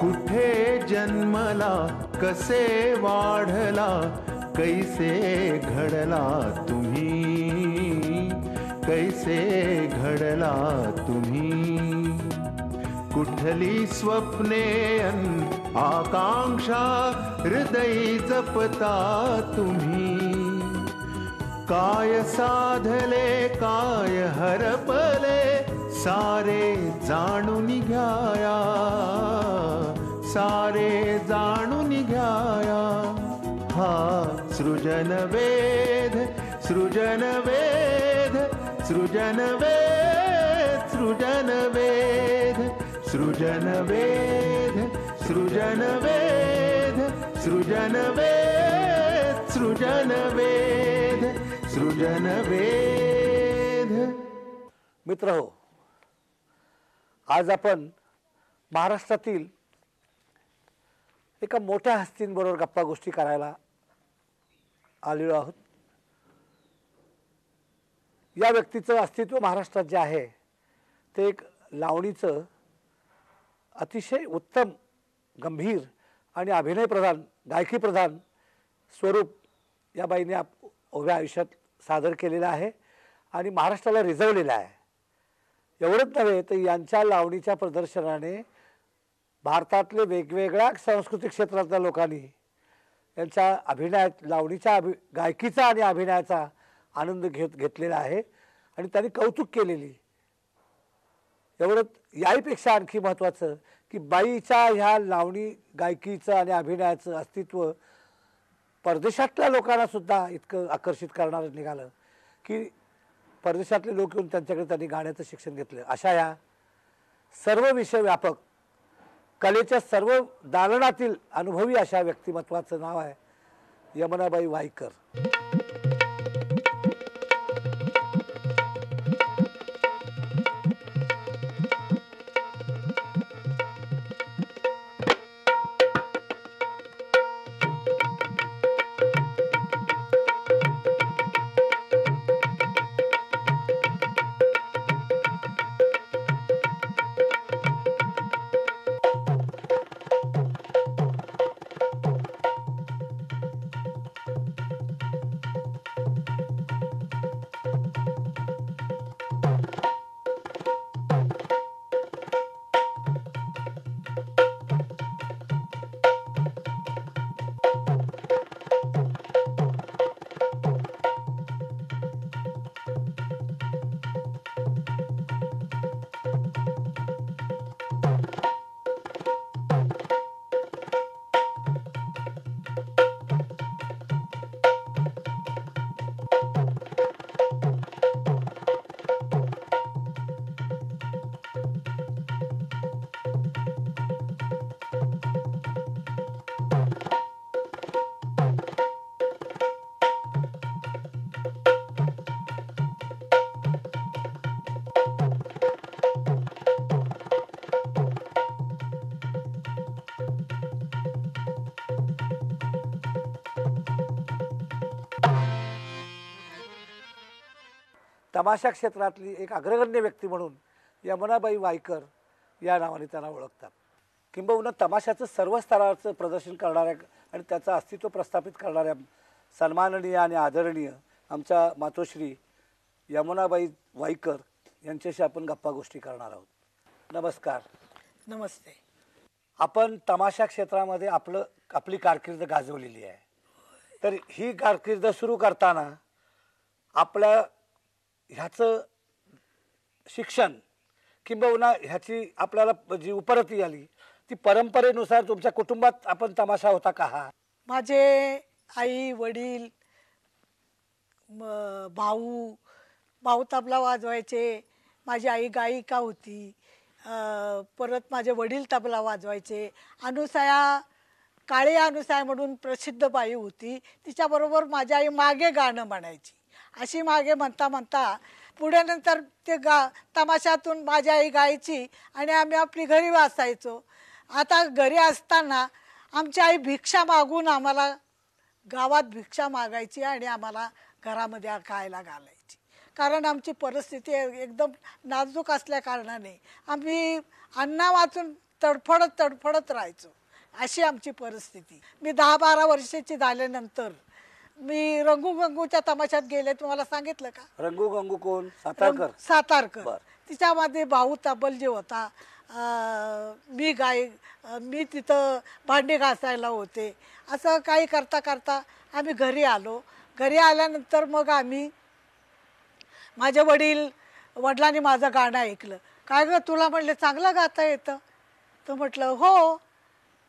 कुठे जन्मला कसे वाढला कैसे घडला तुम्ही कैसे घडला तुम्ही कुठली स्वप्ने अंत आकांक्षा हृदय जपता तुम्ही काय साधले काय हरपले सारे जाणून घ्याया सारे जाणून घ्याया हा सृजन सृजन सृजन सृजनवेद सृजन सृजनवेद सृजन वेद सृजन वेद सृजन वेद सृजन वेद सृजन वेद मित्र हो आज आपण महाराष्ट्रातील एका मोठ्या हस्तींबरोबर गप्पा गोष्टी करायला आलेलो आहोत या व्यक्तीचं अस्तित्व महाराष्ट्रात जे आहे ते एक लावणीचं अतिशय उत्तम गंभीर आणि अभिनयप्रधान गायकीप्रधान स्वरूप या बाईने आप उभ्या आयुष्यात सादर केलेलं आहे आणि महाराष्ट्राला रिझवलेलं आहे एवढंच नव्हे तर यांच्या लावणीच्या प्रदर्शनाने भारतातले वेगवेगळ्या सांस्कृतिक क्षेत्रातल्या लोकांनी यांच्या अभिनयात लावणीच्या अभि गायकीचा आणि अभिनयाचा आनंद घेत घेतलेला आहे आणि त्यांनी कौतुक केलेली एवढंच याहीपेक्षा आणखी महत्त्वाचं की बाईचा ह्या लावणी गायकीचं आणि अभिनयाचं अस्तित्व परदेशातल्या लोकांना सुद्धा इतकं आकर्षित करणारं निघालं की परदेशातले लोक येऊन त्यांच्याकडे त्यांनी गाण्याचं शिक्षण घेतलं अशा ह्या सर्व विषय व्यापक कलेच्या सर्व दालनातील अनुभवी अशा व्यक्तिमत्वाचं नाव आहे यमुनाबाई वाईकर तमाशा क्षेत्रातली एक अग्रगण्य व्यक्ती म्हणून यमुनाबाई वायकर या नावाने त्यांना ओळखतात किंबहुना तमाशाचं सर्व स्तरावरचं प्रदर्शन करणाऱ्या आणि त्याचं अस्तित्व प्रस्थापित करणाऱ्या सन्माननीय आणि आदरणीय आमच्या मातोश्री यमुनाबाई वाईकर यांच्याशी आपण गप्पा गोष्टी करणार आहोत नमस्कार नमस्ते आपण तमाशा क्षेत्रामध्ये आपलं आपली कारकीर्द गाजवलेली आहे तर ही कारकीर्द सुरू करताना आपल्या ह्याचं शिक्षण किंबहुना ह्याची आपल्याला जी उपरती आली ती परंपरेनुसार तुमच्या कुटुंबात आपण तमाशा होता का हा माझे आई वडील भाऊ भाऊ तबला वाजवायचे माझी आई गायिका होती परत माझे वडील तबला वाजवायचे अनुसया काळे अनुसया म्हणून प्रसिद्ध बाई होती तिच्याबरोबर माझी आई मागे गाणं म्हणायची अशी मागे म्हणता म्हणता पुढे नंतर ते गा तमाशातून माझी आई गायची आणि आम्ही आपली घरी वाचायचो आता घरी असताना आमची आई भिक्षा मागून आम्हाला गावात भिक्षा मागायची आणि आम्हाला घरामध्ये खायला घालायची कारण आमची परिस्थिती एकदम नाजूक असल्या कारणाने आम्ही अन्ना वाचून तडफडत तडफडत राहायचो अशी आमची परिस्थिती मी दहा बारा वर्षाची झाल्यानंतर मी रंगू गंगूच्या तमाशात गेले तुम्हाला सांगितलं का रंगू गंगू कोण सातारकर सातारकर तिच्यामध्ये भाऊ जे होता मी गाय मी तिथं भांडी घासायला होते असं काही करता करता आम्ही घरी आलो घरी आल्यानंतर मग आम्ही माझे वडील वडिलांनी माझं गाणं ऐकलं काय ग तुला म्हटलं चांगलं गाता येतं तर म्हटलं हो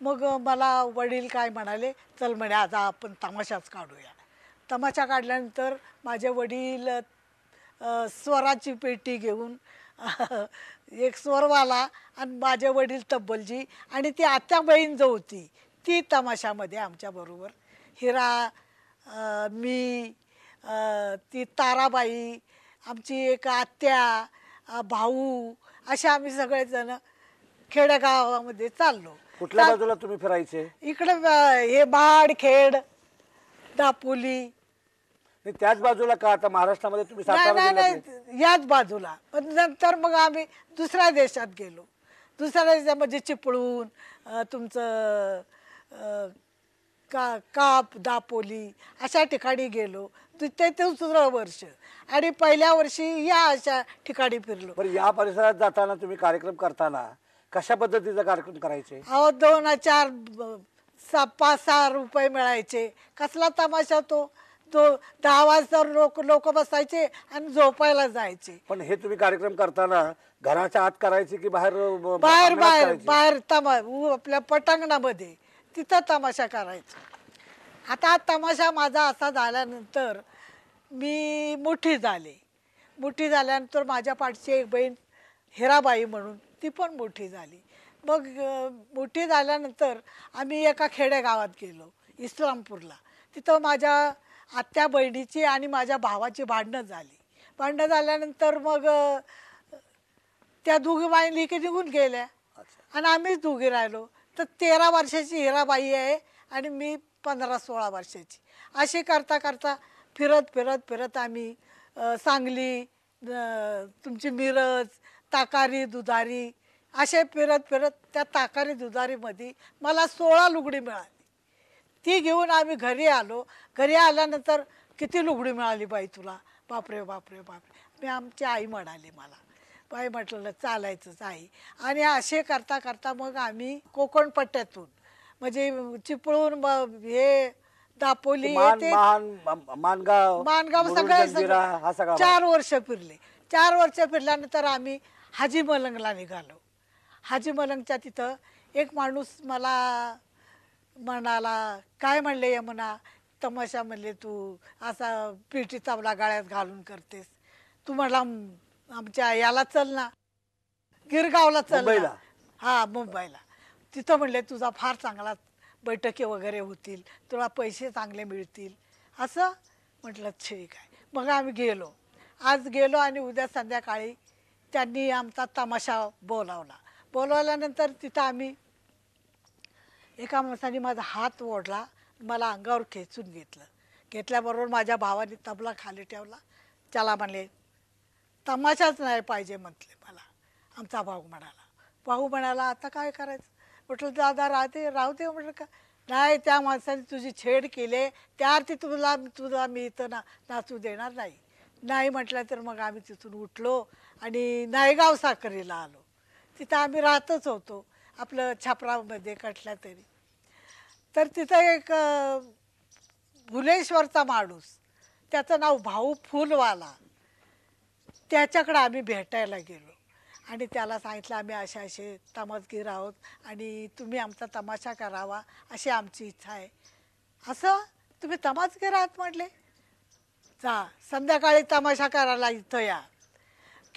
मग मला वडील काय म्हणाले चल म्हणे आता आपण तमाशाच काढूया तमाशा काढल्यानंतर माझे वडील स्वराची पेटी घेऊन एक स्वरवाला आणि माझे वडील तब्बलजी आणि ती आत्या बहीण जो होती ती तमाशामध्ये आमच्याबरोबर हिरा मी ती ताराबाई आमची एक आत्या भाऊ अशा आम्ही सगळेजण खेडेगावामध्ये चाललो कुठल्या बाजूला तुम्ही फिरायचे इकडे हे बाडखेड खेड दापोली त्याच बाजूला का आता महाराष्ट्रामध्ये तुम्ही याच बाजूला पण नंतर मग आम्ही दुसऱ्या देशात गेलो दुसऱ्या देशात म्हणजे चिपळूण तुमचं का काप दापोली अशा ठिकाणी गेलो तिथे ते दुसरं वर्ष आणि पहिल्या वर्षी या अशा ठिकाणी फिरलो या परिसरात जाताना तुम्ही कार्यक्रम करताना कशा पद्धतीचा कार्यक्रम करायचे अहो दोन हजार सहा पाच सहा रुपये मिळायचे कसला तमाशा तो तो दहा वाजता लोक लोक बसायचे आणि झोपायला जायचे पण हे तुम्ही कार्यक्रम करताना घराच्या आत करायचे की बाहेर बाहेर बाहेर बाहेर तमा आपल्या पटांगणामध्ये तिथं तमाशा करायचा आता तमाशा माझा असा झाल्यानंतर मी मोठी झाले मोठी झाल्यानंतर माझ्या पाठची एक बहीण हिराबाई म्हणून ती पण मोठी झाली मग मोठी झाल्यानंतर आम्ही एका खेडेगावात गेलो इस्लामपूरला तिथं माझ्या आत्या बहिणीची आणि माझ्या भावाची भांडणं झाली भांडणं झाल्यानंतर मग त्या दोघी बाई लिखे निघून गेल्या आणि आम्हीच दोघी राहिलो तर तेरा वर्षाची हिराबाई आहे आणि मी पंधरा सोळा वर्षाची असे करता करता फिरत फिरत फिरत आम्ही सांगली तुमची मिरज ताकारी दुधारी असे फिरत फिरत त्या ताकारी दुधारीमध्ये मला सोळा लुगडी मिळाली ती घेऊन आम्ही घरी आलो घरी आल्यानंतर किती लुगडी मिळाली बाई तुला बापरे बापरे बापरे मी आमची आई म्हणाली मला बाई म्हटलं चालायचंच आई आणि असे करता करता मग आम्ही कोकण पट्ट्यातून म्हणजे चिपळून हे दापोली ते मानगाव मानगाव चार वर्ष फिरले चार वर्ष फिरल्यानंतर आम्ही हाजी मलंगला निघालो हाजी मलंगच्या तिथं एक माणूस मला म्हणाला काय म्हणले यमुना तमाशा म्हणले तू असा पिठी चावला गाळ्यात घालून करतेस तू म्हणला आमच्या याला चल ना गिरगावला चल ना. हा मुंबईला तिथं म्हणले तुझा फार चांगला बैठके वगैरे होतील तुला पैसे चांगले मिळतील असं म्हटलं ठीक आहे मग आम्ही गेलो आज गेलो आणि उद्या संध्याकाळी त्यांनी आमचा तमाशा बोलावला बोलावल्यानंतर तिथं आम्ही एका माणसाने माझा हात ओढला मला अंगावर खेचून घेतलं घेतल्याबरोबर माझ्या भावाने तबला खाली ठेवला चला म्हणले तमाशाच नाही पाहिजे म्हटले मला आमचा भाऊ म्हणाला भाऊ म्हणाला आता काय करायचं म्हटलं दादा राहते राहू म्हटलं का नाही त्या माणसाने तुझी छेड केले त्या अर्थी तुला तुला मी इथं ना नाचू देणार नाही नाही म्हटलं तर मग आम्ही तिथून उठलो आणि नायगाव साखरेला आलो तिथं आम्ही राहतच होतो आपलं छापरामध्ये कटला तरी तर तिथं एक भुलेश्वरचा माणूस त्याचं नाव भाऊ फुलवाला त्याच्याकडं आम्ही भेटायला गेलो आणि त्याला सांगितलं आम्ही असे असे तमाजगीर आहोत आणि तुम्ही आमचा तमाशा करावा अशी आमची इच्छा आहे असं तुम्ही तमासगीर आहात म्हटले जा संध्याकाळी तमाशा करायला इथं या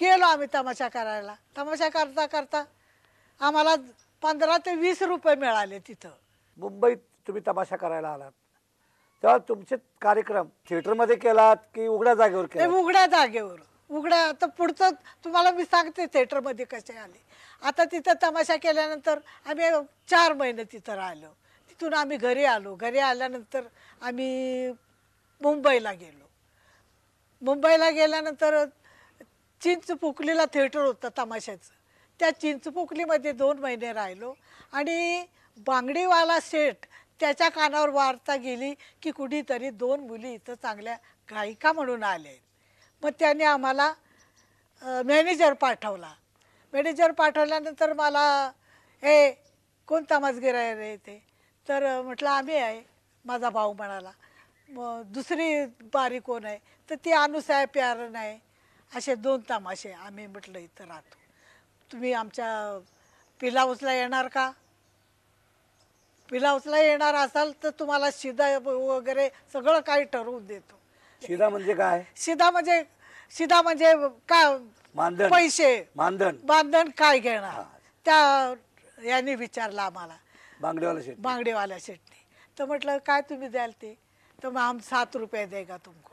गेलो आम्ही तमाशा करायला तमाशा करता करता आम्हाला पंधरा ते वीस रुपये मिळाले तिथं मुंबईत तुम्ही तमाशा करायला आलात तेव्हा तुमचे कार्यक्रम थिएटरमध्ये केलात की उघड्या जागेवर उघड्या जागेवर उघड्या आता पुढचं तुम्हाला मी सांगते थिएटरमध्ये कसे आले आता तिथं तमाशा केल्यानंतर आम्ही चार महिने तिथं राहिलो तिथून आम्ही घरी आलो घरी आल्यानंतर आम्ही मुंबईला गेलो मुंबईला गेल्यानंतर चिंच पुकलीला थिएटर होतं तमाशाचं त्या चिंचपुकलीमध्ये दोन महिने राहिलो आणि बांगडीवाला सेठ त्याच्या कानावर वार्ता गेली की कुठेतरी दोन मुली इथं चांगल्या गायिका म्हणून आल्या मग त्याने आम्हाला मॅनेजर पाठवला मॅनेजर पाठवल्यानंतर मला हे कोणता मजगीर आहे रे ते तर म्हटलं आम्ही आहे माझा भाऊ म्हणाला मग दुसरी बारी कोण आहे तर ती अनुसाय प्यार नाही असे दोन तमाशे आम्ही म्हटलं इथं राहतो तुम्ही आमच्या पिलाऊसला येणार का पिलाऊसला येणार असाल तर तुम्हाला शिदा वगैरे सगळं काही ठरवून देतो शिदा म्हणजे काय शिदा म्हणजे शिदा म्हणजे का मानधन पैसे मानधन मानधन काय घेणार त्या यांनी विचारला आम्हाला बांगडेवाला शेट बांगडेवाल्या शेटने तर म्हटलं काय तुम्ही द्याल ते तर मग आम सात रुपये का तुमको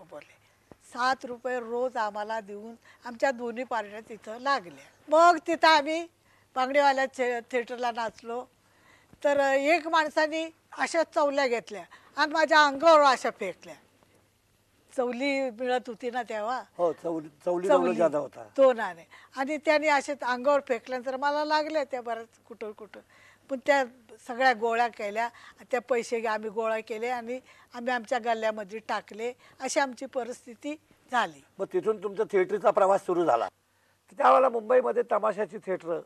सात रुपये रोज आम्हाला देऊन आमच्या दोन्ही पार्ट्या तिथं लागल्या मग तिथं आम्ही बांगडेवाल्या थे थिएटरला नाचलो तर एक माणसाने अशा चवल्या घेतल्या आणि माझ्या अंगावर अशा फेकल्या चवली मिळत होती ना तेव्हा हो चवली चवली होता तो नाणे आणि त्याने असे अंगावर फेकल्यानंतर मला लागल्या त्या बऱ्याच कुठं कुठं पण त्या सगळ्या गोळ्या केल्या त्या पैसे आम्ही गोळा केले आणि आम्ही आमच्या गल्ल्यामध्ये टाकले अशी आमची परिस्थिती झाली मग तिथून तुमचा थिएटरचा प्रवास सुरू झाला त्यावेळेला मुंबईमध्ये तमाशाची थिएटर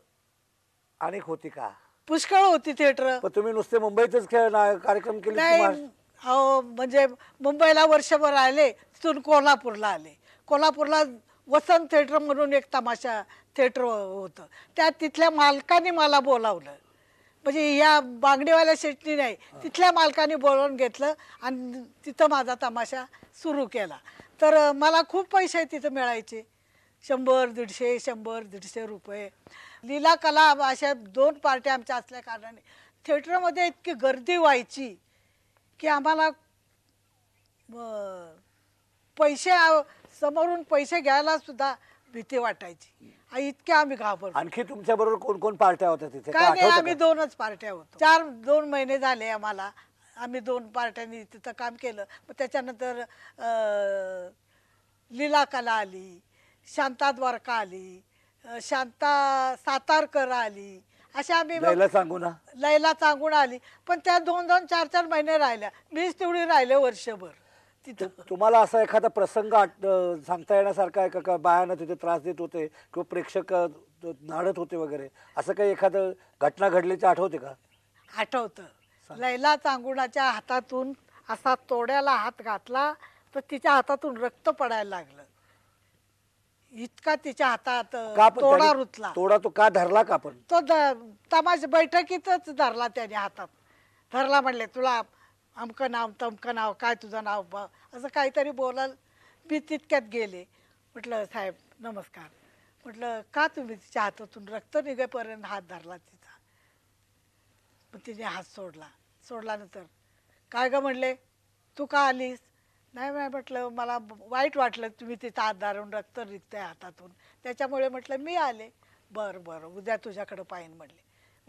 अनेक होती का पुष्कळ होती थिएटर तुम्ही नुसते मुंबईतच कार्यक्रम केले नाही हो म्हणजे मुंबईला वर्षभर आले तिथून कोल्हापूरला आले कोल्हापूरला वसंत थिएटर म्हणून एक तमाशा थिएटर होतं त्या तिथल्या मालकाने मला बोलावलं म्हणजे या बांगडेवाल्या शेटणी नाही तिथल्या मालकाने बोलवून घेतलं आणि तिथं माझा तमाशा सुरू केला तर मला खूप पैसे तिथं मिळायचे शंभर दीडशे शंभर दीडशे रुपये लीला कला अशा दोन पार्ट्या आमच्या असल्या कारणाने थिएटरमध्ये इतकी गर्दी व्हायची की आम्हाला पैसे समोरून पैसे घ्यायला सुद्धा भीती वाटायची इतक्या आम्ही घाबरतो आणखी तुमच्या बरोबर कोण कोण पार्ट्या होत्या तिथे काय नाही आम्ही दोनच पार्ट्या होतो चार दोन महिने झाले आम्हाला आम्ही दोन पार्ट्यांनी तिथं काम केलं मग त्याच्यानंतर लीला कला आली शांता द्वारका आली शांता सातारकर आली अशा आम्ही लयला सांगू ना लैला सांगून आली पण त्या दोन दोन चार चार महिने राहिल्या मीच तेवढी राहिले वर्षभर तुम्हाला असा एखादा प्रसंग सांगता येण्यासारखा आहे का बायानं तिथे त्रास देत होते किंवा प्रेक्षक नाडत होते वगैरे असं काही एखाद घटना घडल्याची आठवते का आठवत लैला चांगुणाच्या हातातून असा तोड्याला हात घातला तर तिच्या हातातून रक्त पडायला लागलं इतका तिच्या हातात का तोडा रुतला तोडा तो का धरला का आपण तो तमाश बैठकीतच धरला त्याने हातात धरला म्हणले तुला अमकं नाव तमकं नाव काय तुझं नाव बा असं काहीतरी बोलाल मी तितक्यात गेले म्हटलं साहेब नमस्कार म्हटलं का तुम्ही तिच्या हातातून रक्त निघेपर्यंत हात धरला तिचा मग तिने हात सोडला सोडल्यानंतर काय गं म्हटले तू का आलीस नाही नाही म्हटलं मला वाईट वाटलं तुम्ही तिचा हात धारून रक्त निघतं आहे हातातून त्याच्यामुळे म्हटलं मी आले बरं बरं उद्या तुझ्याकडं पाहिन म्हटले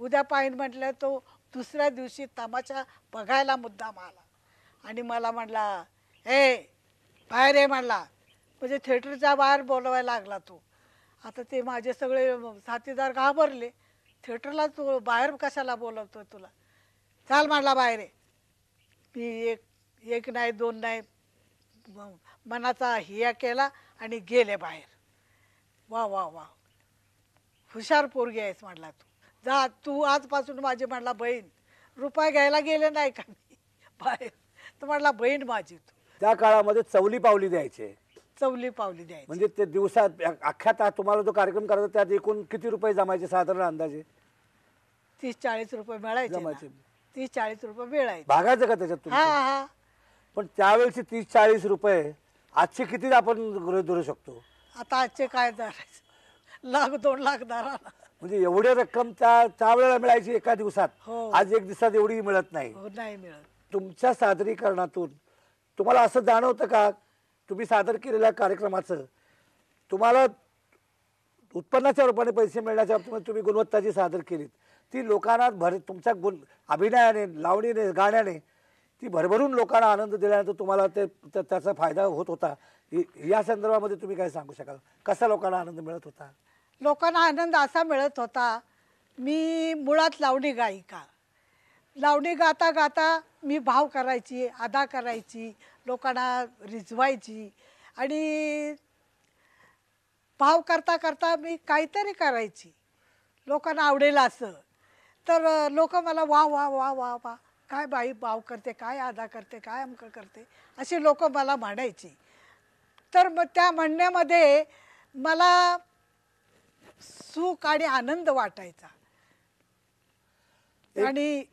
उद्या पाहिन म्हटलं तो दुसऱ्या दिवशी तमाशा बघायला मुद्दा आला आणि मला म्हणला ए बाहेर ये म्हणला म्हणजे थिएटरच्या बाहेर बोलवायला लागला तो आता ते माझे सगळे साथीदार घाबरले थिएटरला तू बाहेर कशाला बोलवतो तुला चाल म्हणला बाहेर ये मी एक एक नाही दोन नाही मनाचा हिया केला आणि गेले बाहेर वा वा वा हुशार पोरगी आहेस म्हटला तू जा तू आजपासून माझी म्हणला बहीण रुपये घ्यायला गेले नाही का मी बाहेर तू म्हणला बहीण माझी तू त्या काळामध्ये चवली पावली द्यायचे चवली पावली द्यायची म्हणजे ते दिवसात अख्ख्या तास तुम्हाला जो कार्यक्रम करायचा त्यात एकूण किती रुपये जमायचे साधारण अंदाजे तीस चाळीस रुपये मिळायचे जमायचे. तीस चाळीस रुपये मिळायचे भागायचं का त्याच्यात हा हा पण त्यावेळेस तीस चाळीस रुपये आजचे किती आपण गृह धरू शकतो आता आजचे काय धरायचं लाख दोन लाख धरा म्हणजे एवढी रक्कम त्या त्यावेळेला मिळायची एका दिवसात हो. आज एक दिवसात एवढी मिळत नाही हो, तुमच्या सादरीकरणातून तुम्हाला असं जाणवतं का तुम्ही सादर केलेल्या कार्यक्रमाचं तुम्हाला उत्पन्नाच्या रूपाने पैसे मिळण्याच्या बाबतीमध्ये तुम्ही गुणवत्ता जी सादर केलीत ती लोकांना भर तुमच्या गुण अभिनयाने लावणीने गाण्याने ती भरभरून लोकांना आनंद दिल्यानंतर तुम्हाला ते त्याचा फायदा होत होता या संदर्भामध्ये तुम्ही काय सांगू शकाल कसा लोकांना आनंद मिळत होता लोकांना आनंद असा मिळत होता मी मुळात लावणी गायिका लावणी गाता गाता मी भाव करायची अदा करायची लोकांना रिझवायची आणि भाव करता करता मी काहीतरी करायची लोकांना आवडेल असं तर लोक मला वा वा वा वा वा काय बाई भाव करते काय अदा करते काय अमकं करते असे लोक मला म्हणायची तर मग त्या म्हणण्यामध्ये मला सुख आणि आनंद वाटायचा आणि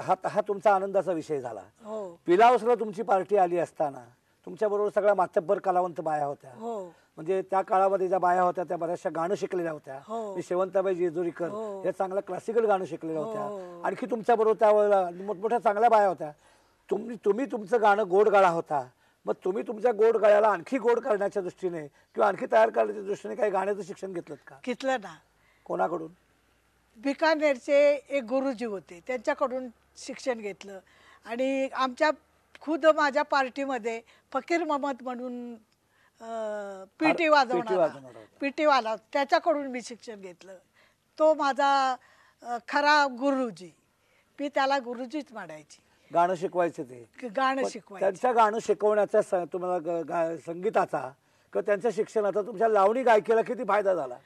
हा तुमचा आनंदाचा विषय झाला हो पिलावसला तुमची पार्टी आली असताना तुमच्या बरोबर सगळ्या मातब्बर कलावंत बाया होत्या हो. म्हणजे त्या काळामध्ये ज्या बाया होत्या त्या बऱ्याचशा गाणं शिकलेल्या होत्या हो. शेवंताबाई जेजुरीकर या चांगल्या क्लासिकल गाणं शिकलेल्या होत्या हो. आणखी तुमच्या बरोबर त्यावेळेला मोठमोठ्या चांगल्या बाया होत्या तुम्ही तुम्ही तुमचं गाणं गोड गाळा होता मग तुम्ही तुमच्या गोड गळ्याला आणखी गोड करण्याच्या दृष्टीने किंवा आणखी तयार करण्याच्या दृष्टीने काही गाण्याचं शिक्षण घेतलं का घेतलं ना कोणाकडून बिकानेरचे एक गुरुजी होते त्यांच्याकडून शिक्षण घेतलं आणि आमच्या खुद माझ्या पार्टीमध्ये फकीर महमद म्हणून पीटी वाजवणार पीटी वाला त्याच्याकडून मी शिक्षण घेतलं तो माझा खरा गुरुजी मी त्याला गुरुजीच म्हणायची गाणं शिकवायचे ते गाणं शिकवाय त्यांचं गाणं शिकवण्याचा तुम्हाला संगीताचा किंवा त्यांच्या शिक्षणाचा तुमच्या लावणी गायकीला किती फायदा झाला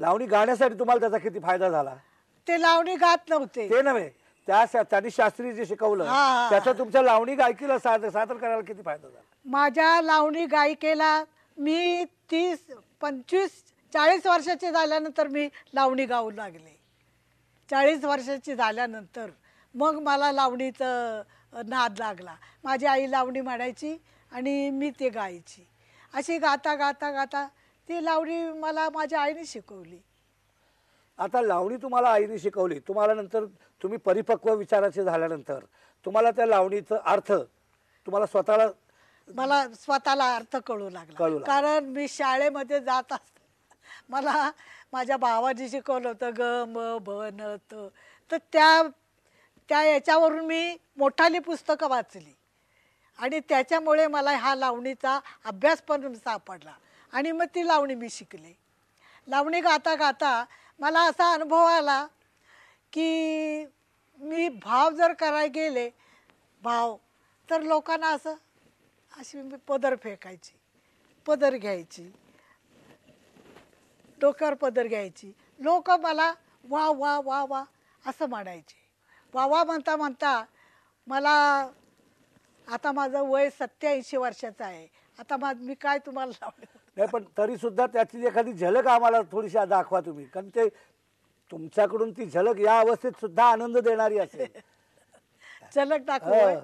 लावणी गाण्यासाठी तुम्हाला त्याचा किती फायदा झाला ते लावणी गात नव्हते ते नव्हे त्या त्यांनी जे शिकवलं त्याचा तुमच्या लावणी गायकीला सादर सादर करायला किती फायदा झाला माझ्या लावणी गायिकेला मी तीस पंचवीस चाळीस वर्षाचे झाल्यानंतर मी लावणी गाऊ लागले चाळीस वर्षाची झाल्यानंतर मग मला लावणीचं नाद लागला माझी आई लावणी म्हणायची आणि मी ते गायची अशी गाता गाता गाता ती लावणी मला माझ्या आईने शिकवली आता लावणी तुम्हाला आईने शिकवली तुम्हाला नंतर तुम्ही परिपक्व विचाराचे झाल्यानंतर तुम्हाला त्या लावणीचं अर्थ तुम्हाला स्वतःला मला स्वतःला अर्थ कळू लागला कारण मी शाळेमध्ये जात मला माझ्या भावाने शिकवलं होतं ग म भ न तर त्या त्या याच्यावरून मी मोठाली पुस्तकं वाचली आणि त्याच्यामुळे मला ह्या लावणीचा अभ्यास पण सापडला आणि मग ती लावणी मी शिकले लावणी गाता गाता मला असा अनुभव आला की मी भाव जर करायला गेले भाव तर लोकांना असं अशी मी पदर फेकायची पदर घ्यायची डोक्यावर पदर घ्यायची लोक मला वा वा वा वा असं म्हणायची पावा म्हणता म्हणता मला आता माझं वय सत्याऐंशी वर्षाचं आहे आता मा मी काय तुम्हाला लावलं नाही पण तरी सुद्धा त्याची एखादी झलक आम्हाला थोडीशी दाखवा तुम्ही कारण ते तुमच्याकडून ती झलक या अवस्थेत सुद्धा आनंद देणारी असेल झलक दाखव uh.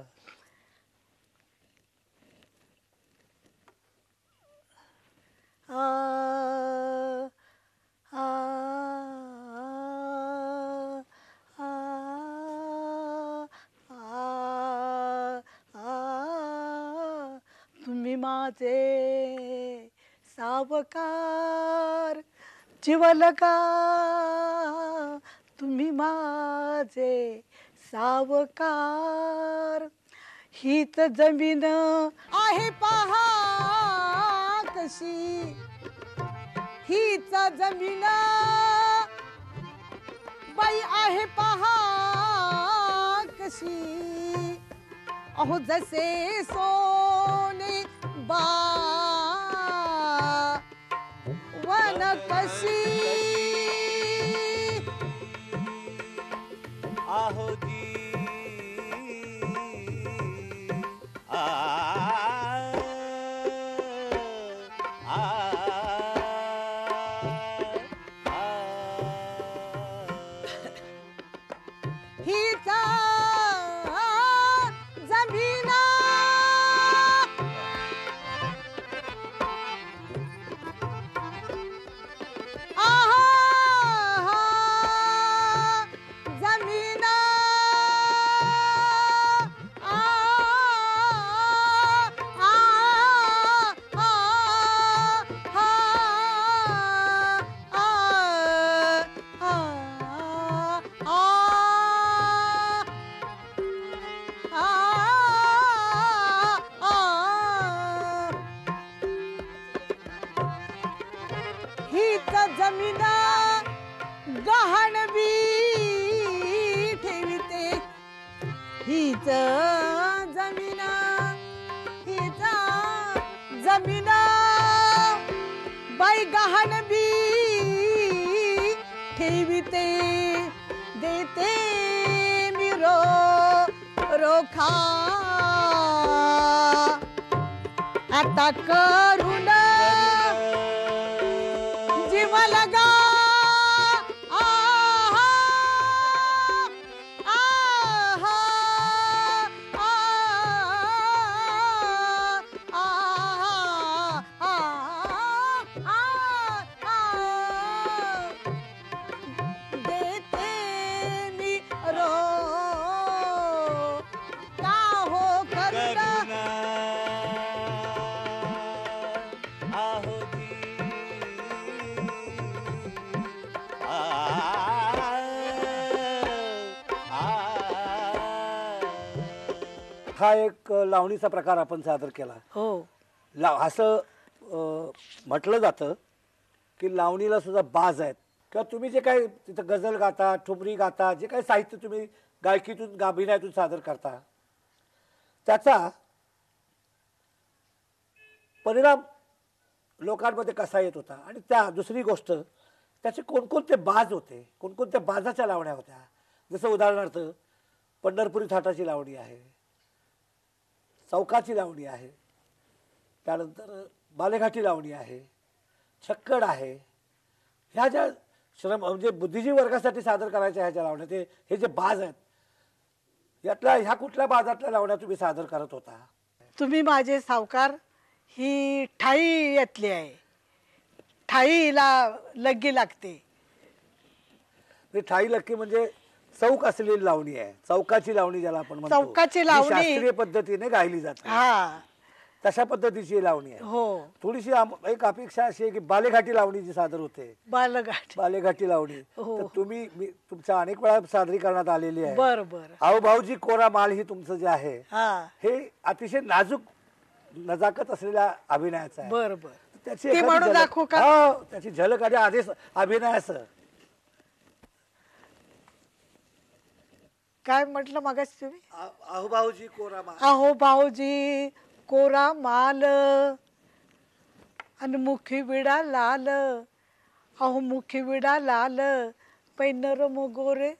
आ, तुम्ही माझे सावकार जिवलका तुम्ही माझे सावकार हीच जमीन आहे पहा कशी हीच जमीन बाई आहे पहा कशी अहो जसे सो बा वनकसी हा एक लावणीचा प्रकार आपण सादर केला हो लाव असं म्हटलं जातं की लावणीला सुद्धा बाज आहेत किंवा तुम्ही जे काही तिथं गझल गाता ठुमरी गाता जे काही साहित्य तुम्ही गायकीतून गाभिनातून सादर करता त्याचा परिणाम लोकांमध्ये कसा येत होता आणि त्या दुसरी गोष्ट त्याचे कोणकोणते बाज होते कोणकोणत्या बाजाच्या लावण्या होत्या जसं उदाहरणार्थ पंढरपुरी थाटाची लावणी आहे चौकाची लावणी आहे त्यानंतर बालेघाटी लावणी आहे छक्कड आहे ह्या ज्या श्रम म्हणजे बुद्धिजी वर्गासाठी सादर करायच्या ह्या ज्या लावण्या ते हे जे बाज आहेत यातल्या ह्या कुठल्या बाजातल्या लावण्या तुम्ही सादर करत होता तुम्ही माझे सावकार ही ठाई यातली आहे ठाईला लग्गी लागते ठाई लक्की म्हणजे चौक असलेली लावणी आहे चौकाची लावणी ज्याला आपण म्हणतो चौकाची लावणी. शास्त्रीय पद्धतीने गायली जाते हा तशा पद्धतीची लावणी आहे हो थोडीशी एक अपेक्षा अशी आहे की बालेघाटी लावणी जी सादर होते बालघाट बालेघाटी लावणी हो. तुम्ही तुमच्या अनेक वेळा सादरीकरणात आलेली आहे बर बर भाऊजी कोरा माल ही तुमचं जे आहे हा हे अतिशय नाजूक नजाकत असलेल्या अभिनयाचा बरोबर हो, त्याची झलक- त्याची झलक आधीच अभिनयाचं काय म्हटलं मागास तुम्ही अहो भाऊजी कोरा माल अहो भाऊजी कोरा माल आणि मुखी विडा लाल अहो मुखी विडा लाल पै नरम गोरे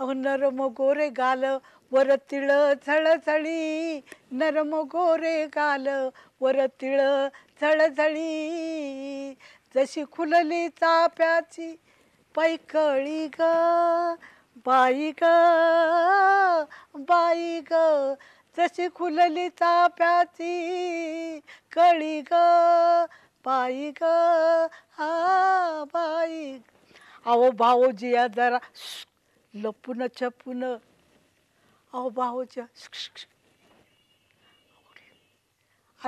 अहो नरम गोरे गाल वर तिळ झळझळी नरम गोरे गाल वर तिळ झळझळी जशी खुलली चाप्याची पैकळी ग बाई ग बाई ग जशी खुलली चाप्याची कळी ग बाई ग हा बाई अहो भाऊजी या जरा लपून छपून अहो भाऊजी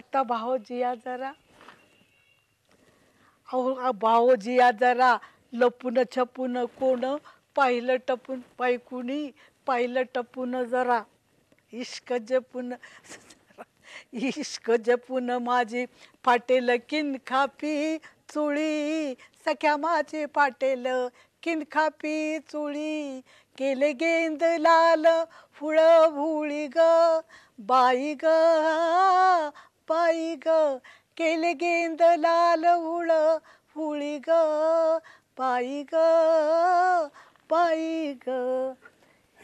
आता भाऊजी या जरा अहो भाऊजी या जरा लपून छपून कोण पाहिलं टपून पायकुणी पाहिलं टपून जरा इश्क जपून इश्क जपून माझी फाटेल किनखापी चुळी सख्या माझी फाटेल किनखापी चुळी केले गेंद लाल फुळ भुळी ग बाई ग बाई ग केले गेंद लाल हुळ फुळी ग बाई ग पायी ग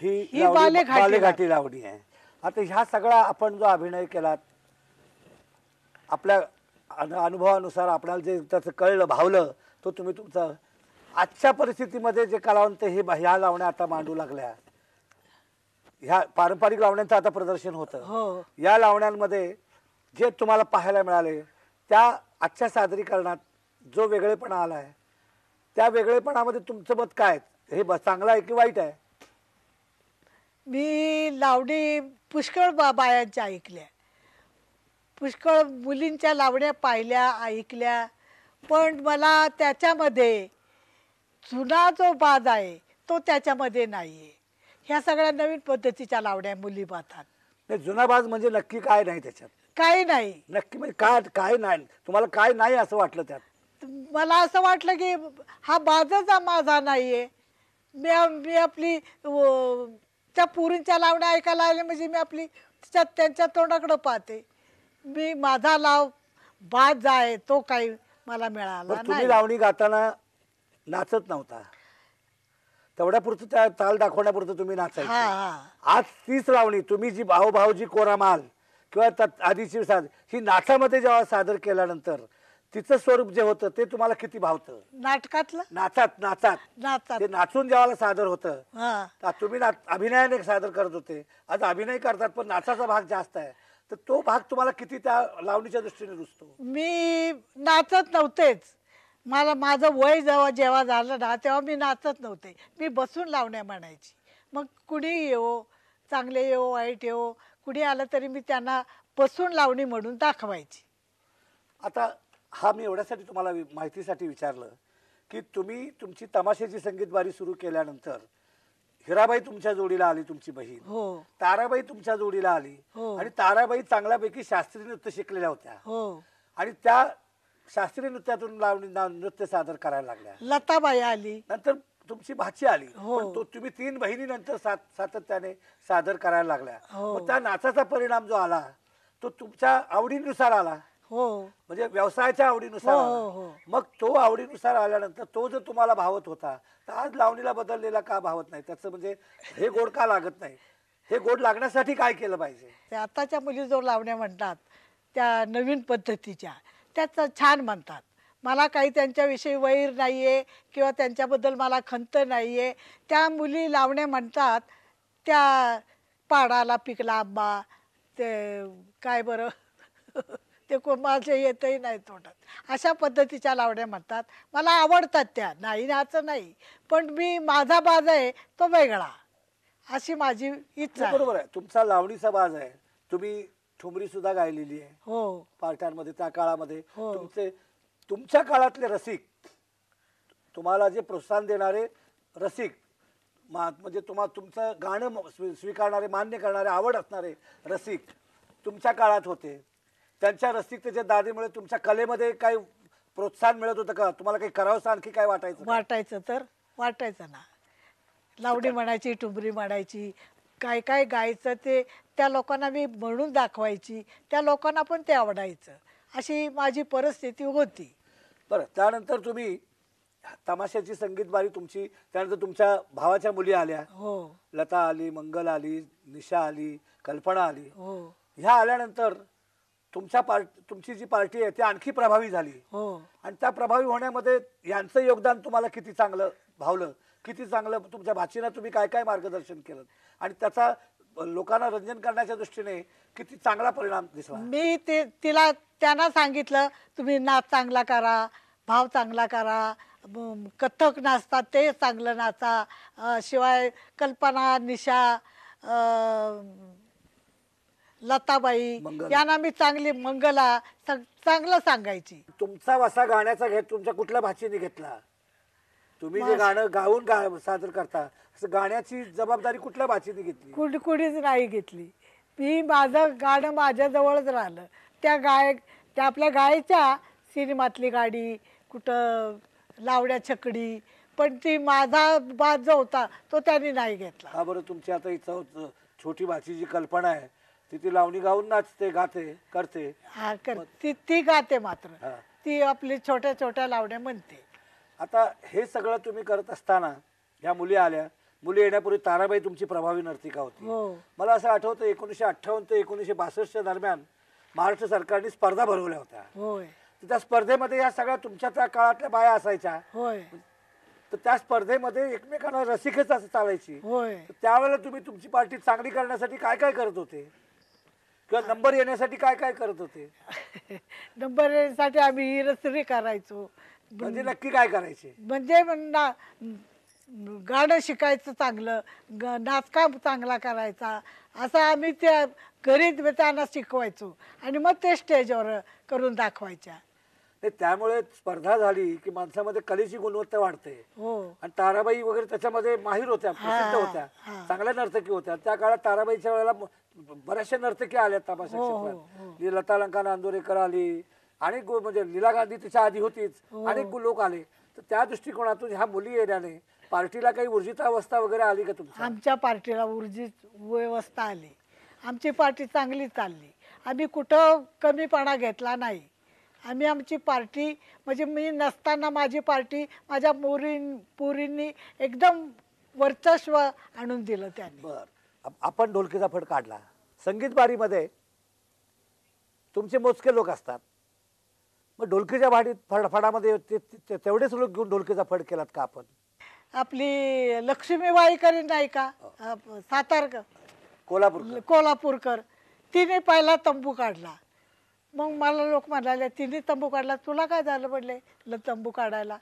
ही बालेघाटी लावणी आहे आता ह्या सगळा आपण जो अभिनय केला आपल्या अनुभवानुसार आपल्याला जे त्याच कळलं भावलं तो तुम्ही तुमचं आजच्या परिस्थितीमध्ये जे कलावंत हे ह्या लावण्या आता मांडू लागल्या ह्या पारंपरिक लावण्यांचं आता प्रदर्शन होतं हो. या लावण्यांमध्ये जे तुम्हाला पाहायला मिळाले त्या आजच्या सादरीकरणात जो वेगळेपणा आलाय त्या वेगळेपणामध्ये तुमचं मत काय हे ब- चांगलं आहे की वाईट आहे मी लावणी पुष्कळ बा बायांच्या ऐकल्या पुष्कळ मुलींच्या लावण्या पाहिल्या ऐकल्या पण मला त्याच्यामध्ये जुना जो बाज आहे तो त्याच्यामध्ये नाही आहे ह्या सगळ्या नवीन पद्धतीच्या लावण्या मुली पाहतात जुना बाज म्हणजे नक्की काय नाही त्याच्यात काही नाही नक्की म्हणजे काय काय नाही तुम्हाला काय नाही असं वाटलं त्यात मला असं वाटलं की हा बाजच माझा नाही आहे मी मी आपली त्या पुरींच्या लावण्या ऐकायला आले म्हणजे मी आपली त्या त्यांच्या तोंडाकडं पाहते मी माझा लाव बाद आहे तो काही मला मिळाला तुम्ही लावणी गाताना नाचत नव्हता तेवढ्यापुरतं त्या ताल दाखवण्यापुरतं तुम्ही नाचाय आज तीच लावणी तुम्ही जी भावभाव जी कोरामाल किंवा आधीची ही नाचामध्ये जेव्हा सादर केल्यानंतर तिचं स्वरूप जे होतं ते तुम्हाला किती भावतं नाटकातलं नाचात नाचात नाचात ते नाचून जेव्हा सादर होतं तुम्ही ना अभिनयाने सादर करत होते आज अभिनय करतात पण नाचाचा भाग जास्त आहे तर तो भाग तुम्हाला किती त्या लावणीच्या दृष्टीने रुचतो मी नाचत नव्हतेच मला माझं वय जेव्हा जेव्हा झालं ना तेव्हा मी नाचत नव्हते मी बसून लावण्या म्हणायची मग कुणी येवो चांगले येवो वाईट येवो कुणी आलं तरी मी त्यांना बसून लावणी म्हणून दाखवायची आता हा मी एवढ्यासाठी तुम्हाला माहितीसाठी विचारलं की तुम्ही तुमची तमाशाची संगीतबारी सुरू केल्यानंतर हिराबाई तुमच्या जोडीला आली तुमची बहीण हो ताराबाई तुमच्या जोडीला आली हो. आणि ताराबाई चांगल्यापैकी शास्त्रीय नृत्य शिकलेल्या होत्या हो आणि त्या शास्त्रीय नृत्यातून लावणी नृत्य सादर करायला लागल्या लताबाई आली नंतर तुमची भाची आली हो. तो- तुम्ही तीन बहिणी नंतर सातत्याने सादर करायला लागल्या हो. त्या नाचाचा परिणाम जो आला तो तुमच्या आवडीनुसार आला हो म्हणजे व्यवसायाच्या आवडीनुसार हो, हो, हो, मग तो आवडीनुसार आल्यानंतर तो जर तुम्हाला भावत होता तर आज लावणीला बदललेला का भावत नाही त्याचं म्हणजे हे गोड का लागत नाही हे गोड लागण्यासाठी काय केलं पाहिजे आताच्या मुली जो लावण्या म्हणतात त्या नवीन पद्धतीच्या त्याच छान म्हणतात मला काही त्यांच्याविषयी वैर नाही आहे किंवा त्यांच्याबद्दल मला खंत नाही आहे त्या मुली लावण्या म्हणतात त्या पाडाला पिकला आंबा ते काय बरं ते को माझे येतही नाही तोडत अशा पद्धतीच्या लावण्या म्हणतात मला आवडतात त्या नाही नाचं नाही पण मी माझा बाज आहे तो वेगळा अशी माझी इच्छा बरोबर आहे तुमचा लावणीचा बाज आहे तुम्ही ठुमरी सुद्धा गायलेली आहे हो पार्ट्यांमध्ये त्या काळामध्ये हो. तुमचे तुमच्या काळातले रसिक तुम्हाला जे प्रोत्साहन देणारे रसिक म्हणजे तुम्हाला तुमचं गाणं स्वीकारणारे मान्य करणारे आवड असणारे रसिक तुमच्या काळात होते त्यांच्या रसिकतेच्या दादीमुळे तुमच्या कलेमध्ये काही प्रोत्साहन मिळत होतं का तुम्हाला काही करावंसं आणखी काय वाटायचं वाटायचं तर वाटायचं ना लावणी म्हणायची टुबरी म्हणायची काय काय गायचं ते त्या लोकांना मी म्हणून दाखवायची त्या लोकांना पण ते आवडायचं अशी माझी परिस्थिती होती बरं त्यानंतर तुम्ही तमाशाची संगीतबारी तुमची त्यानंतर तुमच्या भावाच्या मुली आल्या हो लता आली मंगल आली निशा आली कल्पना आली हो ह्या आल्यानंतर तुमच्या पार्टी तुमची जी पार्टी आहे ती आणखी प्रभावी झाली हो. आणि त्या प्रभावी होण्यामध्ये यांचं योगदान तुम्हाला किती चांगलं भावलं किती चांगलं तुमच्या भाचीनं तुम्ही काय काय मार्गदर्शन केलं आणि त्याचा लोकांना रंजन करण्याच्या दृष्टीने किती चांगला परिणाम दिसला मी ते तिला त्यांना सांगितलं तुम्ही नाच चांगला करा भाव चांगला करा कथक नाचता ते चांगलं नाचा शिवाय कल्पना निशा लताबाई यांना मी चांगली मंगला चांगलं सांगायची तुमचा वसा गाण्याचा घेत तुमच्या कुठल्या भाषेने घेतला तुम्ही जे गाणं गाऊन गा करता गाण्याची जबाबदारी कुठल्या भाषेने घेतली कुणी कुडीच नाही घेतली मी माझं गाणं माझ्याजवळच राहिलं त्या गायक त्या आपल्या गायच्या सिनेमातली गाडी कुठं लावड्या छकडी पण ती माझा बाद जो होता तो त्यांनी नाही घेतला हा बरं तुमची आता इथं चौ- छोटी भाषेची कल्पना आहे ती लावणी गाऊन नाचते गाते करते ती गाते मात्र ती आपली छोट्या छोट्या लावण्या म्हणते आता हे सगळं तुम्ही करत असताना ह्या मुली आल्या मुली येण्यापूर्वी ताराबाई तुमची प्रभावी नर्तिका होती हो. मला असं आठवतं एकोणीशे अठ्ठावन्न ते एकोणीशे बासष्टच्या दरम्यान महाराष्ट्र सरकारने स्पर्धा भरवल्या होत्या तर त्या स्पर्धेमध्ये या सगळ्या तुमच्या त्या काळातल्या बाया असायच्या तर त्या स्पर्धेमध्ये एकमेकांना रसिकेच असं चालायची होय त्यावेळेला तुम्ही तुमची पार्टी चांगली करण्यासाठी काय काय करत होते किंवा नंबर येण्यासाठी काय काय करत होते नंबर येण्यासाठी आम्ही रस्ते करायचो म्हणजे नक्की काय करायचे म्हणजे गाणं शिकायचं चांगलं ग नाचकाम चांगला करायचा असं आम्ही त्या घरी म्हणजे त्यांना शिकवायचो आणि मग ते स्टेजवर करून दाखवायच्या त्यामुळे स्पर्धा झाली की माणसामध्ये कलेची गुणवत्ता वाढते हो आणि ताराबाई वगैरे त्याच्यामध्ये माहीर होत्या प्रसिद्ध होत्या चांगल्या नर्तकी होत्या त्या काळात ताराबाईच्या वेळेला बऱ्याचशा नर्तकी आल्या तमाशा हो, हो, क्षेत्रात हो. आली अनेक म्हणजे लीला गांधी तिच्या आधी होतीच हो. अनेक लोक आले तर त्या दृष्टिकोनातून ह्या मुली येण्याने पार्टीला काही अवस्था वगैरे आली का तुमच्या आमच्या पार्टीला ऊर्जित व्यवस्था आली आमची पार्टी चांगली चालली आम्ही कुठं कमीपणा घेतला नाही आम्ही आमची पार्टी म्हणजे मी नसताना माझी पार्टी माझ्या मोरी पुरींनी एकदम वर्चस्व आणून दिलं त्यांनी बरं आपण ढोलकीचा फट काढला संगीत संगीतबारीमध्ये तुमचे मोजके लोक असतात मग ढोलकीच्या भाडीत फड तेवढेच लोक घेऊन ढोलकीचा फड केलात का आपण आपली लक्ष्मीबाईकर नाही का सातारकर कोल्हापूर कोल्हापूरकर तिने पहिला तंबू काढला मग मला लोक म्हणाले तिने तंबू काढला तुला काय झालं ल तंबू काढायला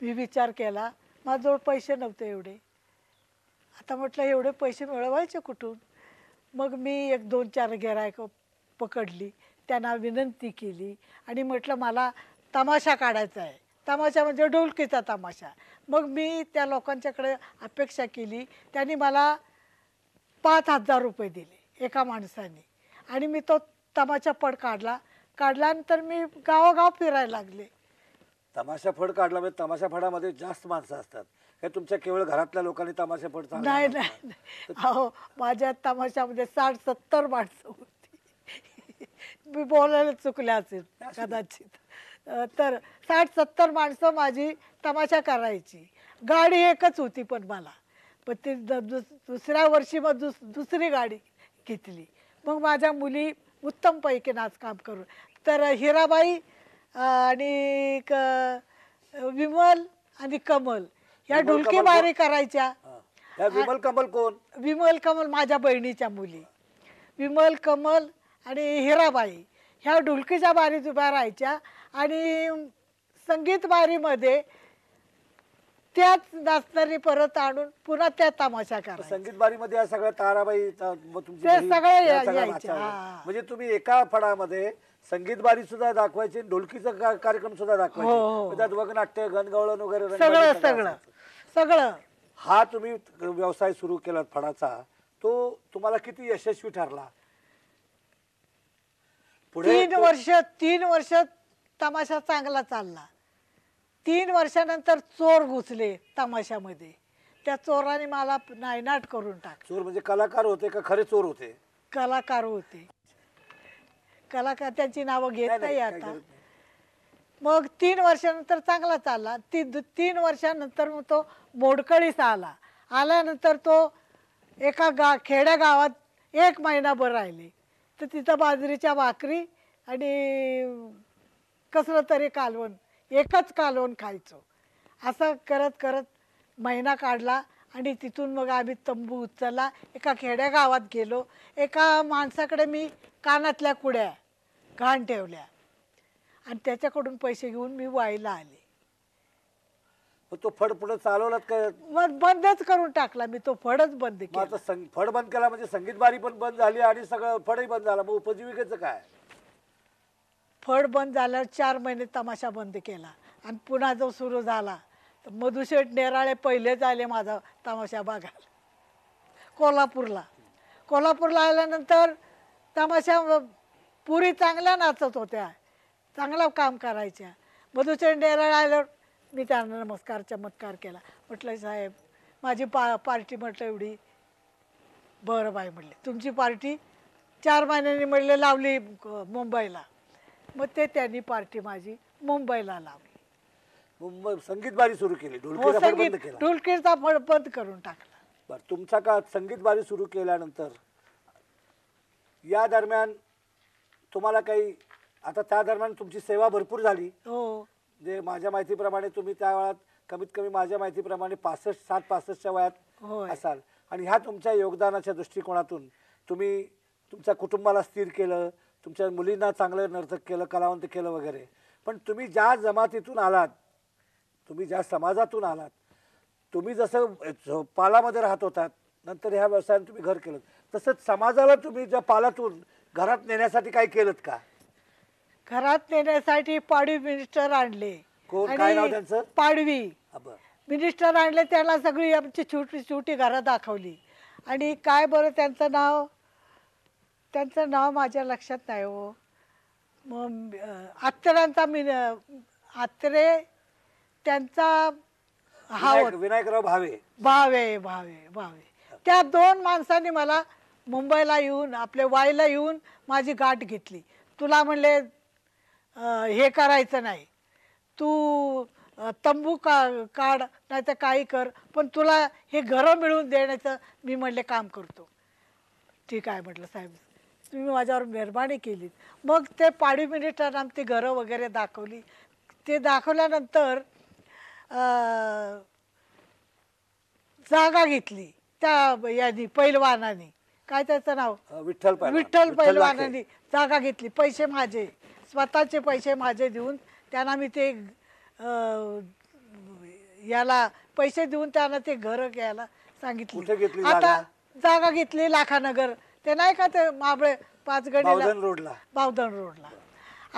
मी विचार केला माझ्याजवळ पैसे नव्हते एवढे आता म्हटलं एवढे पैसे मिळवायचे कुठून मग मी एक दोन चार गिरायक पकडली त्यांना विनंती केली आणि म्हटलं मला तमाशा काढायचा आहे तमाशा म्हणजे ढोलकीचा तमाशा मग मी त्या लोकांच्याकडे अपेक्षा केली त्यांनी मला पाच हजार रुपये दिले एका माणसाने आणि मी तो तमाशा फड काढला काढल्यानंतर मी गावोगाव फिरायला लागले तमाशा फड काढला म्हणजे तमाशा फडामध्ये जास्त माणसं असतात हे तुमच्या केवळ घरातल्या लोकांनी तमाशा पडतात नाही नाही अहो माझ्या तमाशामध्ये साठ सत्तर माणसं होती मी बोलायला चुकल्या असेल कदाचित तर साठ सत्तर माणसं माझी तमाशा करायची गाडी एकच होती पण मला पण ती दुसऱ्या वर्षी मग दुस दुसरी गाडी घेतली मग माझ्या मुली उत्तम नाच काम करून तर हिराबाई आणि विमल आणि कमल या ढोलकी करायच्या विमल कमल कोण विमल कमल माझ्या बहिणीच्या मुली विमल कमल आणि हिराबाई ह्या ढोलकीच्या बारीत उभ्या राहायच्या आणि संगीत बारीमध्ये त्याच नाचणारी परत आणून पुन्हा त्या तमाशा कर संगीत बारीमध्ये या सगळ्या ताराबाई सगळ्या म्हणजे तुम्ही एका फळामध्ये संगीत बारी सुद्धा दाखवायची ढोलकीचा कार्यक्रम सुद्धा दाखवायचा हो. दाखवायचे हो. त्यात गणगवळण वगैरे सगळं सगळं सगळं हा तुम्ही व्यवसाय सुरू केला फळाचा तो तुम्हाला किती यशस्वी ठरला तीन वर्ष तीन वर्ष तमाशा चांगला चालला तीन वर्षानंतर चोर घुसले तमाशामध्ये त्या चोराने मला नायनाट करून टाक चोर म्हणजे कलाकार होते का खरे चोर होते कलाकार होते कलाकार त्यांची नावं घेत नाही, आता मग तीन वर्षानंतर चांगला चालला ती तीन वर्षानंतर मग तो मोडकळीस आला आल्यानंतर तो एका गा खेड्यागावात एक महिनाभर राहिले तर तिथं बाजरीच्या भाकरी आणि कसलं तरी कालवण एकच कालवण खायचो असं करत करत महिना काढला आणि तिथून मग आम्ही तंबू उचलला एका खेड्यागावात गेलो एका माणसाकडे मी कानातल्या कुड्या घाण ठेवल्या आणि त्याच्याकडून पैसे घेऊन मी वाईला आले तो फड पुढे चालवलात काय मग बंदच करून टाकला मी तो फडच बंद केला फड बंद केला म्हणजे संगीत बारी पण बंद झाली आणि सगळं फडही बंद झाला मग उपजीविकेचं काय फड बंद झाल्यावर चार महिने तमाशा बंद केला आणि पुन्हा जो सुरू झाला तर मधुशेठ नेराळे पहिलेच आले माझा तमाशा बघायला कोल्हापूरला कोल्हापूरला आल्यानंतर तमाशा पुरी चांगल्या नाचत होत्या चांगलं काम करायच्या मधुशेठ नेराळे आल्यावर मी त्यांना नमस्कार चमत्कार केला म्हटलं साहेब माझी पा पार्टी म्हटलं एवढी बरं बाय म्हटले तुमची पार्टी चार महिन्यांनी म्हटले लावली मुंबईला मग ते त्यांनी पार्टी माझी मुंबईला लावली मुंबई संगीत बारी सुरू केली हो, ढोलकी संगीत ढोलकीचा ढोलकीचा बंद करून टाकला बर तुमचा का संगीत बारी सुरू केल्यानंतर या दरम्यान तुम्हाला काही आता त्या दरम्यान तुमची सेवा भरपूर झाली हो जे माझ्या माहितीप्रमाणे तुम्ही त्या वेळात कमीत कमी माझ्या माहितीप्रमाणे पासष्ट सात पासष्टच्या वयात असाल आणि ह्या तुमच्या योगदानाच्या दृष्टिकोनातून तुम्ही तुमच्या कुटुंबाला स्थिर केलं तुमच्या मुलींना चांगलं नर्तक केलं कलावंत केलं वगैरे पण तुम्ही ज्या जमातीतून आलात तुम्ही ज्या समाजातून आलात तुम्ही जसं पालामध्ये राहत होतात नंतर ह्या व्यवसायाने तुम्ही घर केलं तसंच समाजाला तुम्ही ज्या पालातून घरात नेण्यासाठी काही केलं का घरात नेण्यासाठी पाडवी मिनिस्टर आणले पाडवी मिनिस्टर आणले त्याला सगळी आमची छोटी छोटी घरं दाखवली आणि काय बरं त्यांचं नाव त्यांचं नाव माझ्या लक्षात नाही हो आत्रांचा मिन आत्रे त्यांचा हा विनायकराव भावे भावे भावे भावे त्या दोन माणसांनी मला मुंबईला येऊन आपल्या वाईला येऊन माझी गाठ घेतली तुला म्हणले हे करायचं नाही तू तंबू का काढ नाही तर काही कर पण तुला हे घरं मिळवून देण्याचं मी म्हटले काम करतो ठीक आहे म्हटलं साहेब तुम्ही माझ्यावर मेहरबानी केली मग ते पाडीव मिनिस्टरांना आमची घरं वगैरे दाखवली ते दाखवल्यानंतर जागा घेतली त्या यानी पैलवानाने काय त्याचं नाव विठ्ठल विठ्ठल पैलवानानी जागा घेतली पैसे माझे स्वतःचे पैसे माझे देऊन त्यांना मी ते याला पैसे देऊन त्यांना ते घर घ्यायला सांगितले सांगितलं आता जागा? घेतली लाखानगर ते नाही का ते माबळे पाचगडीला रोडला बावधन रोडला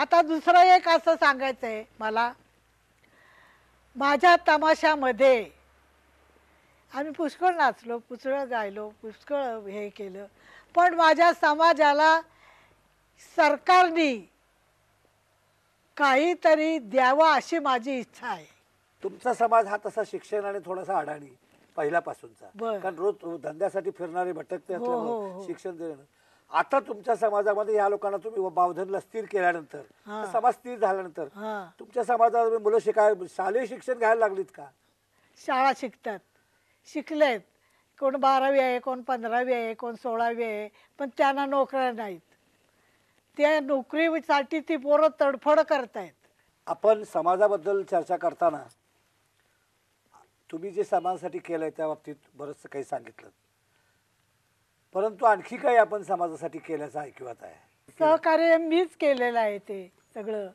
आता दुसरं एक असं सांगायचं आहे मला माझ्या तमाशामध्ये आम्ही पुष्कळ नाचलो पुष्कळ गायलो पुष्कळ हे केलं पण माझ्या समाजाला सरकारनी काहीतरी द्यावा अशी माझी इच्छा आहे तुमचा समाज हा तसा शिक्षण आणि थोडासा अडाणी पहिल्यापासूनचा कारण रोज धंद्यासाठी फिरणारे भटकते हो, हो, हो. शिक्षण देणं आता तुमच्या समाजामध्ये या लोकांना तुम्ही बावधनला स्थिर केल्यानंतर समाज स्थिर झाल्यानंतर तुमच्या समाजात मुलं शिकाय शालेय शिक्षण घ्यायला लागलीत का शाळा शिकतात शिकलेत कोण बारावी आहे कोण पंधरावी आहे कोण सोळावी आहे पण त्यांना नोकऱ्या नाहीत त्या नोकरीसाठी ती पोरं तडफड करतायत आपण समाजाबद्दल चर्चा करताना तुम्ही जे समाजासाठी केलं त्या बाबतीत बरच काही सांगितलं परंतु आणखी काही आपण समाजासाठी केल्याचं ऐकवत आहे सहकार्य मीच केलेलं आहे ते सगळं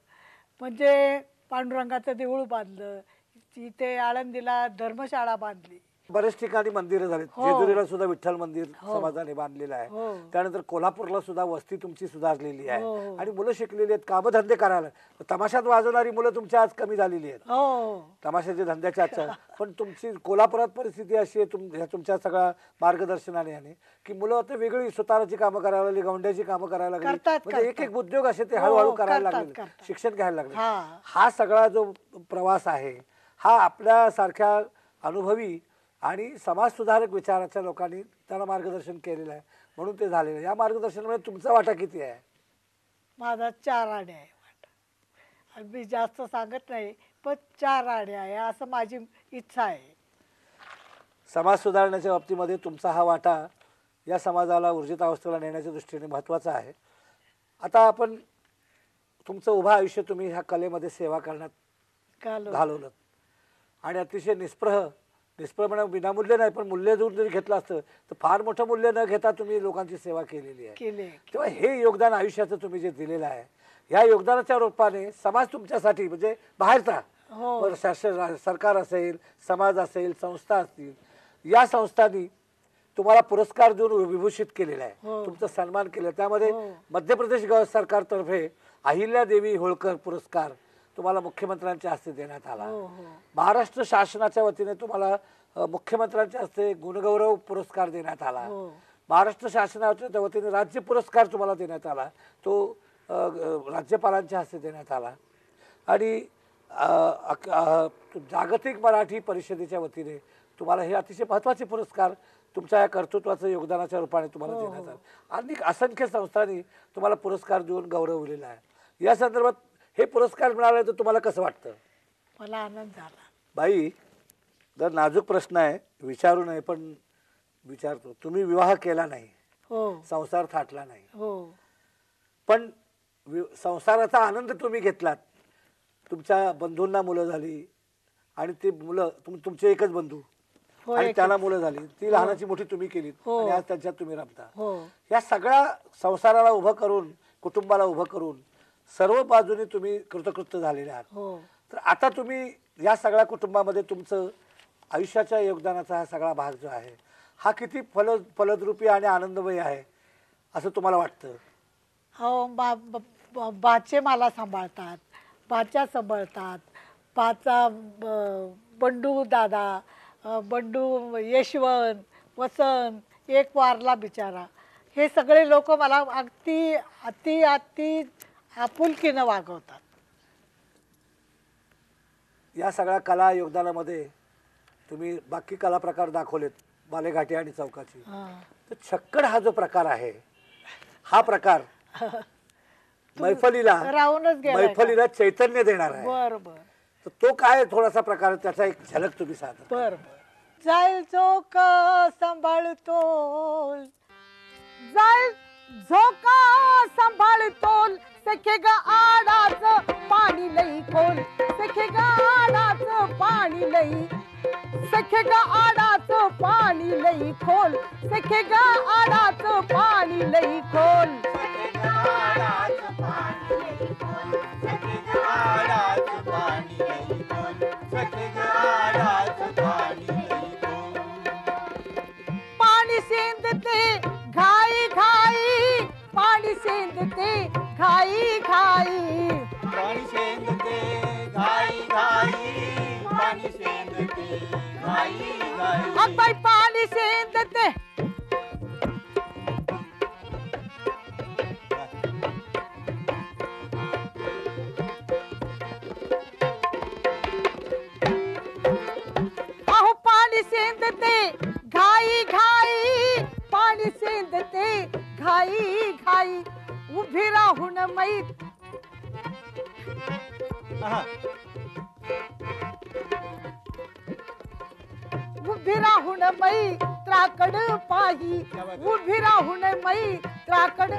म्हणजे पांडुरंगाचं देऊळ बांधलं तिथे आळंदीला धर्मशाळा बांधली बरेच ठिकाणी मंदिरं झालीत हो. जेजुरीला सुद्धा विठ्ठल मंदिर हो. समाजाने बांधलेलं आहे हो. त्यानंतर कोल्हापूरला सुद्धा वस्ती तुमची सुधारलेली आहे आणि मुलं शिकलेली आहेत कामधंदे करायला तमाशात वाजवणारी मुलं तुमच्या आज कमी झालेली आहेत तमाशाच्या धंद्याच्या आजच्या पण तुमची कोल्हापुरात परिस्थिती अशी आहे तुमच्या सगळ्या मार्गदर्शनाने आणि की मुलं आता वेगळी सुताराची कामं करायला लागली गौंड्याची कामं करायला लागली म्हणजे एक एक उद्योग असे ते हळूहळू करायला लागले शिक्षण घ्यायला लागले हा. हा सगळा जो प्रवास आहे हा आपल्या सारख्या अनुभवी आणि समाजसुधारक विचाराच्या लोकांनी त्यांना मार्गदर्शन केलेलं आहे म्हणून ते झालेलं आहे या मार्गदर्शनामध्ये तुमचा वाटा किती आहे माझा चार आणि आहे वाटा मी जास्त सांगत नाही पण चार आणि आहे असं माझी इच्छा आहे समाज सुधारण्याच्या बाबतीमध्ये तुमचा हा वाटा या समाजाला ऊर्जित अवस्थेला नेण्याच्या दृष्टीने महत्त्वाचा आहे आता आपण तुमचं उभं आयुष्य तुम्ही ह्या कलेमध्ये सेवा करण्यात घालवलं आणि अतिशय निस्प्रह निष्प्रमाणे विनामूल्य नाही पण मूल्य जर जरी घेतलं असतं तर फार मोठं मूल्य न घेता तुम्ही लोकांची सेवा केलेली आहे तेव्हा हे योगदान आयुष्याचं तुम्ही जे दिलेलं आहे या योगदानाच्या रूपाने समाज तुमच्यासाठी म्हणजे बाहेरचा हो। सरकार असेल समाज असेल संस्था असतील या संस्थांनी तुम्हाला पुरस्कार देऊन विभूषित केलेला आहे हो. तुमचा सन्मान केला त्यामध्ये हो. मध्य प्रदेश सरकारतर्फे अहिल्या देवी होळकर पुरस्कार तुम्हाला मुख्यमंत्र्यांच्या हस्ते देण्यात आला हो, हो. महाराष्ट्र शासनाच्या वतीने तुम्हाला मुख्यमंत्र्यांच्या हस्ते गुणगौरव पुरस्कार देण्यात आला हो. महाराष्ट्र शासनाच्या वतीने राज्य पुरस्कार तुम्हाला देण्यात आला तो राज्यपालांच्या हस्ते देण्यात आला आणि जागतिक मराठी परिषदेच्या वतीने तुम्हाला हे अतिशय महत्त्वाचे पुरस्कार तुमच्या या कर्तृत्वाचं योगदानाच्या रूपाने तुम्हाला देण्यात आला अनेक असंख्य संस्थांनी तुम्हाला पुरस्कार देऊन गौरवलेला आहे या संदर्भात हे पुरस्कार मिळाले तर तुम्हाला कसं वाटतं मला आनंद झाला बाई जर नाजूक प्रश्न आहे विचारू नये पण विचारतो तुम्ही विवाह केला नाही हो संसार थाटला नाही हो पण संसाराचा आनंद तुम्ही घेतलात तुमच्या बंधूंना मुलं झाली आणि ती मुलं तुमचे एकच बंधू हो, आणि त्याला मुलं झाली ती हो. लहानाची मोठी तुम्ही केली हो. आज त्यांच्यात तुम्ही रमता या सगळ्या संसाराला उभं करून कुटुंबाला उभं करून सर्व बाजूने तुम्ही कृतकृत्य झालेले आहात हो तर आता तुम्ही या सगळ्या कुटुंबामध्ये तुमचं आयुष्याच्या योगदानाचा हा सगळा भाग जो आहे हा किती फल फलद्रुपी आणि आनंदमय आहे असं तुम्हाला वाटतं हो बा बाचे मला सांभाळतात बाच्या सांभाळतात बाचा बंडू दादा बंडू यशवंत वसंत एक वारला बिचारा हे सगळे लोक मला अगदी अति अति आपुलकीनं वागवतात या सगळ्या कला योगदानामध्ये तुम्ही बाकी कला प्रकार दाखवलेत बालेघाटी आणि चौकाची तर छक्कड हा जो प्रकार आहे हा प्रकार मैफलीला राहूनच मैफलीला चैतन्य देणार आहे बर तर तो काय थोडासा प्रकार त्याचा एक झलक तुम्ही साधा बर बर जाईल चौक सांभाळतो जाईल झोका संभाल सखे ग आडाच पाणी लई कोल सखे ग आडाच पाणी लई सखे ग आडाच पाणी लई खोल खोल सखे ग आडाच पाणी लई खोल खाई खाई पानी शेंदते घाई घाई पाणी शेंदते घाई घाई अग बाई पाणी शेंदते पानी पाणी ते खाई खाई घाई उभी राहून मैत उभी राहून मई त्राकड पाही उभी राहून मै त्राकड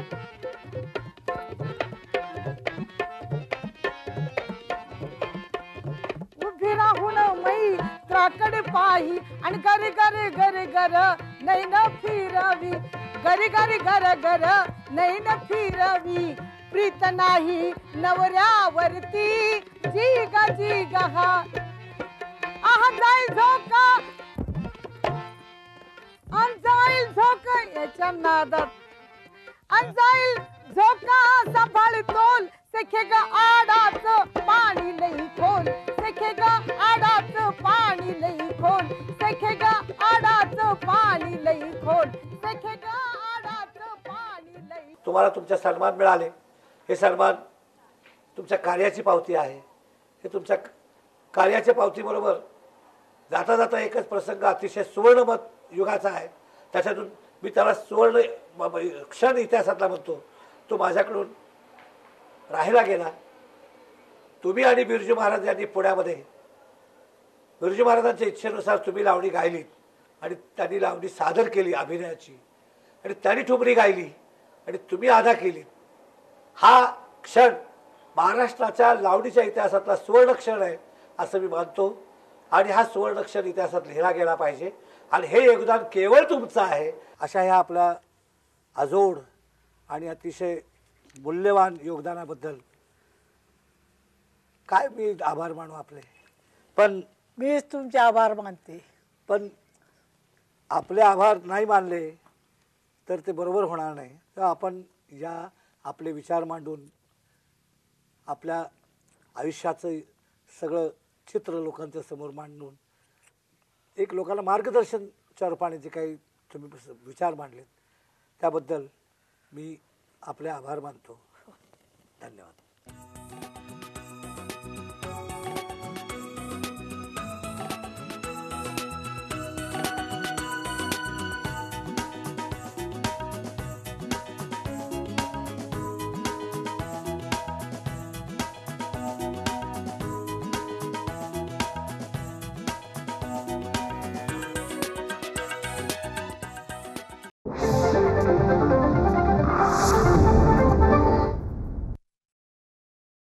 उभी राहून मई त्राकड पाही आणि घरी घरी घरी गर नैन फिरवी गरी गरी गर गर नैन फिरवी प्रीत नाही नवऱ्यावरती जी ग जी ग आहा झोक याच्या नादात अंजाईल झोका सफाळ तोल सेखे ग आडाच पाणी लई खोल सेखे ग आडाच पाणी लई खोल सेखे ग आडाच पाणी लई खोल सेखे ग आडाच पाणी तुम्हाला तुमचा सन्मान मिळाले हे सन्मान तुमच्या कार्याची पावती आहे हे तुमच्या कार्याच्या पावतीबरोबर जाता जाता एकच प्रसंग अतिशय सुवर्णमत युगाचा आहे त्याच्यातून मी त्याला सुवर्ण क्षण इतिहासातला म्हणतो तो माझ्याकडून राहायला गेला तुम्ही आणि बिरजू महाराज यांनी पुण्यामध्ये बिरजू महाराजांच्या इच्छेनुसार तुम्ही लावणी गायली आणि त्यांनी लावणी सादर केली अभिनयाची आणि त्यांनी ठुमरी गायली आणि तुम्ही आधा केली हा क्षण महाराष्ट्राच्या लावणीच्या इतिहासातला सुवर्ण क्षण आहे असं मी मानतो आणि हा सुवर्ण क्षण इतिहासात लिहिला गेला पाहिजे आणि हे योगदान केवळ तुमचं आहे अशा ह्या आपल्या अजोड आणि अतिशय मूल्यवान योगदानाबद्दल काय मी आभार मानू आपले पण मीच तुमचे आभार मानते पण आपले आभार नाही मानले तर ते बरोबर होणार नाही तर आपण या आपले विचार मांडून आपल्या आयुष्याचं सगळं चित्र लोकांच्या समोर मांडून एक लोकांना मार्गदर्शन रूपाने जे काही तुम्ही विचार मांडलेत त्याबद्दल मी आपले आभार मानतो धन्यवाद